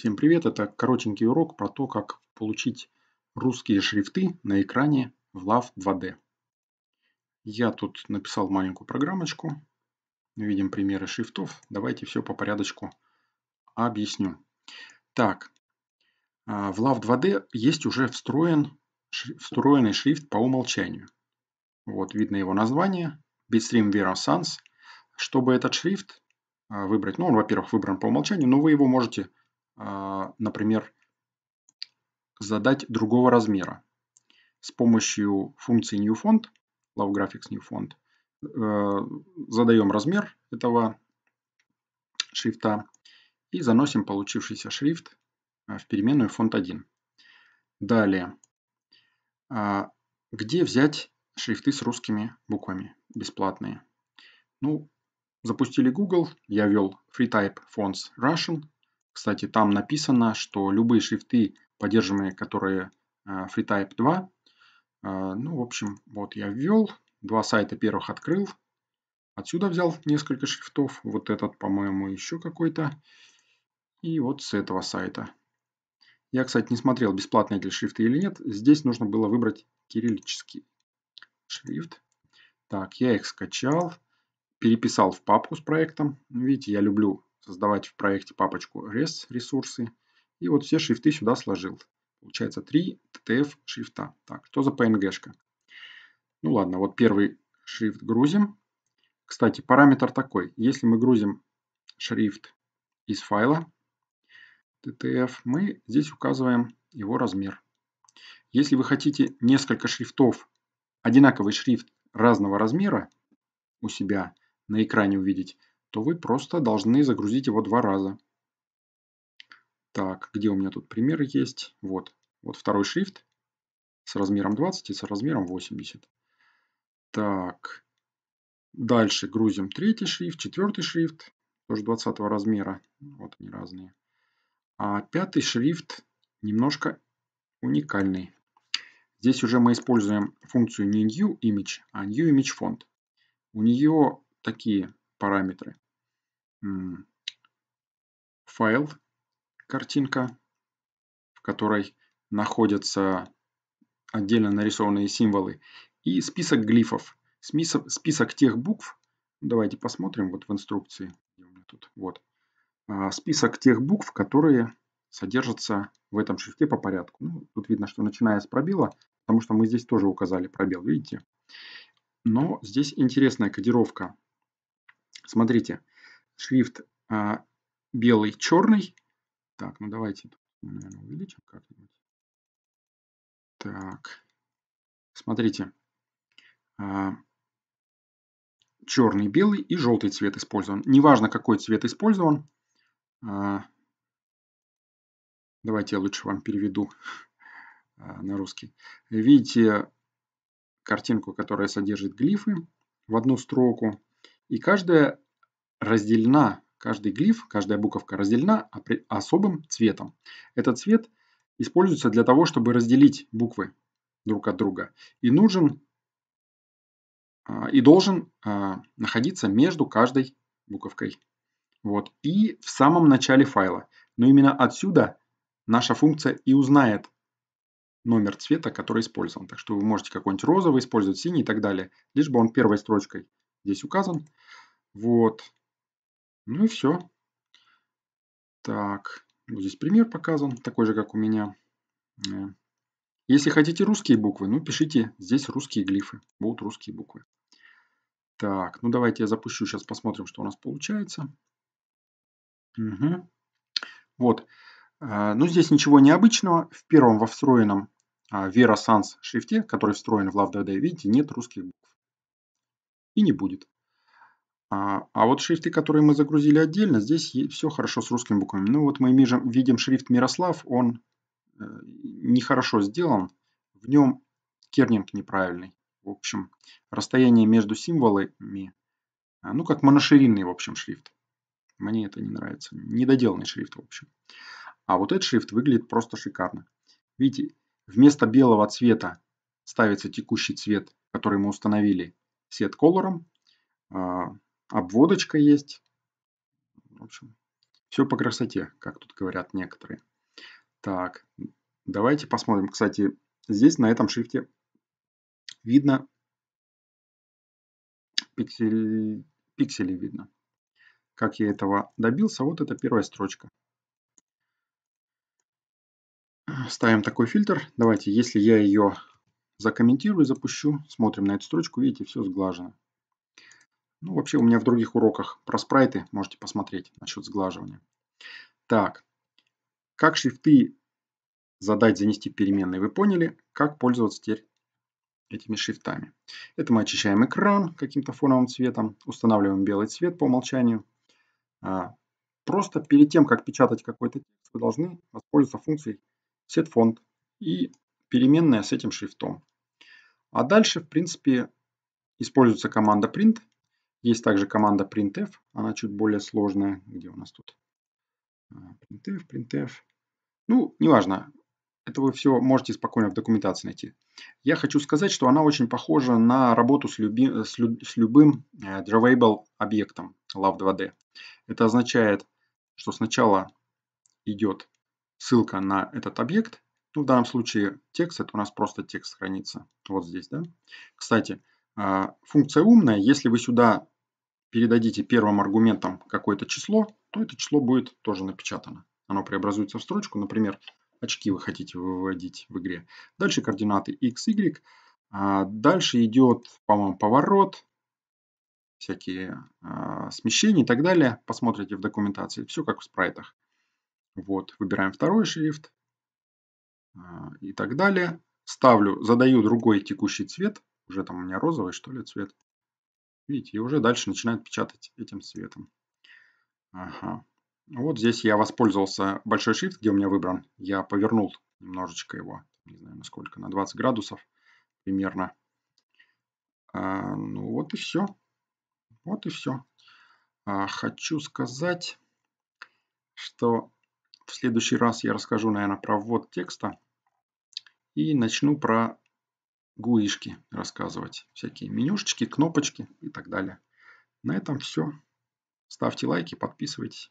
Всем привет! Это коротенький урок про то, как получить русские шрифты на экране в LAV 2D. Я тут написал маленькую программочку. Видим примеры шрифтов. Давайте все по порядочку объясню. Так, а, в LAV 2D есть уже встроен, встроенный шрифт по умолчанию. Вот видно его название. Bitstream Vera Sans. Чтобы этот шрифт а, выбрать, ну он, во-первых, выбран по умолчанию, но вы его можете а, например, задать другого размера. С помощью функции newFont, lovegraphics newFont, э, задаем размер этого шрифта и заносим получившийся шрифт э, в переменную font1. Далее, а, где взять шрифты с русскими буквами бесплатные? Ну, запустили Google, я ввел FreeType Fonts Russian, кстати, там написано, что любые шрифты, поддерживаемые, которые э, FreeType 2, э, ну, в общем, вот я ввел, два сайта первых открыл, отсюда взял несколько шрифтов, вот этот, по-моему, еще какой-то, и вот с этого сайта. Я, кстати, не смотрел, бесплатные ли шрифты или нет, здесь нужно было выбрать кириллический шрифт. Так, я их скачал, переписал в папку с проектом. Видите, я люблю создавать в проекте папочку res ресурсы. И вот все шрифты сюда сложил. Получается 3 TTF шрифта. Так, что за PNG-шка? Ну ладно, вот первый шрифт грузим. Кстати, параметр такой. Если мы грузим шрифт из файла TTF, мы здесь указываем его размер. Если вы хотите несколько шрифтов, одинаковый шрифт разного размера у себя на экране увидеть, то вы просто должны загрузить его два раза. Так, где у меня тут примеры есть? Вот, вот второй шрифт с размером 20 и с размером 80. Так, дальше грузим третий шрифт, четвертый шрифт, тоже 20 размера, вот они разные. А пятый шрифт немножко уникальный. Здесь уже мы используем функцию не new image, а new image font. У нее такие параметры файл, картинка, в которой находятся отдельно нарисованные символы, и список глифов, список, список тех букв, давайте посмотрим вот в инструкции, тут, вот, а, список тех букв, которые содержатся в этом шрифте по порядку. Ну, тут видно, что начиная с пробела, потому что мы здесь тоже указали пробел, видите? Но здесь интересная кодировка. Смотрите, шрифт а, белый, черный. Так, ну давайте, наверное, увеличим как-нибудь. Так, смотрите. А, черный, белый и желтый цвет использован. Неважно, какой цвет использован. А, давайте я лучше вам переведу а, на русский. Видите картинку, которая содержит глифы в одну строку. И каждая разделена, каждый глиф, каждая буковка разделена особым цветом. Этот цвет используется для того, чтобы разделить буквы друг от друга. И нужен а, и должен а, находиться между каждой буковкой. Вот. И в самом начале файла. Но именно отсюда наша функция и узнает номер цвета, который использован. Так что вы можете какой-нибудь розовый использовать, синий и так далее. Лишь бы он первой строчкой здесь указан. Вот. Ну и все. Так, вот ну, здесь пример показан, такой же, как у меня. Э, если хотите русские буквы, ну пишите здесь русские глифы. Будут русские буквы. Так, ну давайте я запущу, сейчас посмотрим, что у нас получается. Угу. Вот. Э, ну, здесь ничего необычного. В первом во встроенном Vera а, Sans шрифте, который встроен в LoveDD, видите, нет русских букв. И не будет. А, а, вот шрифты, которые мы загрузили отдельно, здесь все хорошо с русскими буквами. Ну вот мы видим, видим шрифт Мирослав, он э, нехорошо сделан. В нем кернинг неправильный. В общем, расстояние между символами, а, ну как моноширинный, в общем, шрифт. Мне это не нравится. Недоделанный шрифт, в общем. А вот этот шрифт выглядит просто шикарно. Видите, вместо белого цвета ставится текущий цвет, который мы установили set колором. А, обводочка есть. В общем, все по красоте, как тут говорят некоторые. Так, давайте посмотрим. Кстати, здесь на этом шрифте видно пиксель, пиксели видно. Как я этого добился, вот это первая строчка. Ставим такой фильтр. Давайте, если я ее закомментирую, запущу, смотрим на эту строчку, видите, все сглажено. Ну, вообще у меня в других уроках про спрайты можете посмотреть насчет сглаживания. Так, как шрифты задать, занести переменные, вы поняли. Как пользоваться теперь этими шрифтами. Это мы очищаем экран каким-то фоновым цветом, устанавливаем белый цвет по умолчанию. А, просто перед тем, как печатать какой-то текст, вы должны воспользоваться функцией setFont и переменная с этим шрифтом. А дальше, в принципе, используется команда print есть также команда printf, она чуть более сложная. Где у нас тут? А, printf, printf. Ну, неважно. Это вы все можете спокойно в документации найти. Я хочу сказать, что она очень похожа на работу с, люби, с, лю, с любым э, drawable объектом Love2D. Это означает, что сначала идет ссылка на этот объект. Ну, в данном случае текст, это у нас просто текст хранится. Вот здесь, да. Кстати, а, функция умная, если вы сюда передадите первым аргументом какое-то число, то это число будет тоже напечатано. Оно преобразуется в строчку, например, очки вы хотите выводить в игре. Дальше координаты x, y. А, дальше идет, по-моему, поворот, всякие а, смещения и так далее. Посмотрите в документации, все как в спрайтах. Вот, выбираем второй шрифт и так далее. Ставлю, задаю другой текущий цвет, уже там у меня розовый, что ли, цвет. Видите, и уже дальше начинает печатать этим цветом. Ага. Вот здесь я воспользовался большой шрифт, где у меня выбран. Я повернул немножечко его, не знаю на сколько, на 20 градусов примерно. А, ну вот и все. Вот и все. А, хочу сказать, что в следующий раз я расскажу, наверное, про ввод текста и начну про гуишки рассказывать, всякие менюшечки, кнопочки и так далее. На этом все. Ставьте лайки, подписывайтесь.